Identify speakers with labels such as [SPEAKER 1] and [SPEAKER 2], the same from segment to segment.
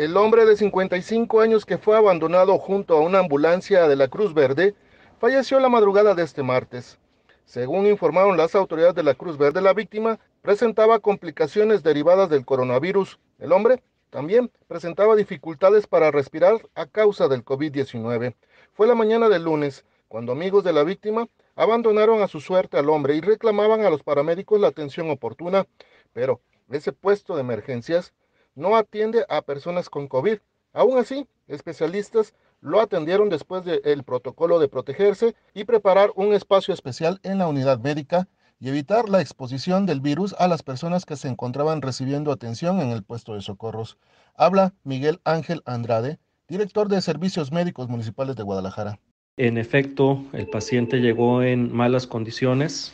[SPEAKER 1] El hombre de 55 años que fue abandonado junto a una ambulancia de la Cruz Verde falleció la madrugada de este martes. Según informaron las autoridades de la Cruz Verde, la víctima presentaba complicaciones derivadas del coronavirus. El hombre también presentaba dificultades para respirar a causa del COVID-19. Fue la mañana del lunes cuando amigos de la víctima abandonaron a su suerte al hombre y reclamaban a los paramédicos la atención oportuna, pero ese puesto de emergencias no atiende a personas con COVID. Aún así, especialistas lo atendieron después del protocolo de protegerse y preparar un espacio especial en la unidad médica y evitar la exposición del virus a las personas que se encontraban recibiendo atención en el puesto de socorros. Habla Miguel Ángel Andrade, director de Servicios Médicos Municipales de Guadalajara.
[SPEAKER 2] En efecto, el paciente llegó en malas condiciones,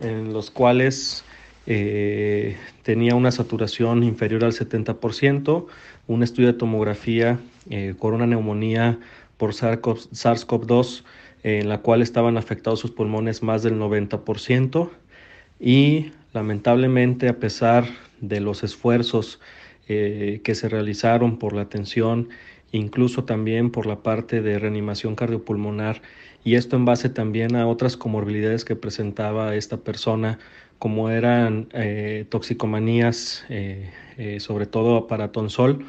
[SPEAKER 2] en los cuales eh, tenía una saturación inferior al 70%, un estudio de tomografía eh, con una neumonía por SARS-CoV-2 en la cual estaban afectados sus pulmones más del 90% y lamentablemente a pesar de los esfuerzos eh, que se realizaron por la atención incluso también por la parte de reanimación cardiopulmonar y esto en base también a otras comorbilidades que presentaba esta persona como eran eh, toxicomanías, eh, eh, sobre todo para tonsol.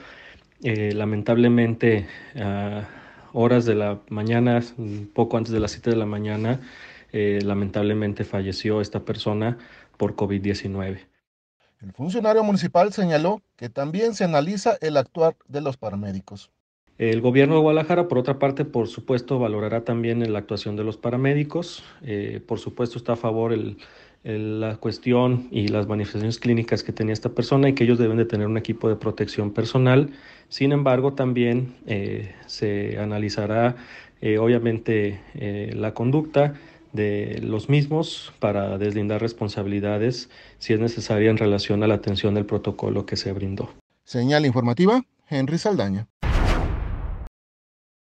[SPEAKER 2] lamentablemente, a horas de la mañana, poco antes de las 7 de la mañana, lamentablemente falleció esta persona por COVID-19.
[SPEAKER 1] El funcionario municipal señaló que también se analiza el actuar de los paramédicos.
[SPEAKER 2] El gobierno de Guadalajara, por otra parte, por supuesto, valorará también la actuación de los paramédicos. Eh, por supuesto, está a favor la cuestión y las manifestaciones clínicas que tenía esta persona y que ellos deben de tener un equipo de protección personal. Sin embargo, también eh, se analizará, eh, obviamente, la conducta de los mismos para deslindar responsabilidades si es necesaria en relación a la atención del protocolo que se brindó.
[SPEAKER 1] Señal informativa, Henry Saldaña.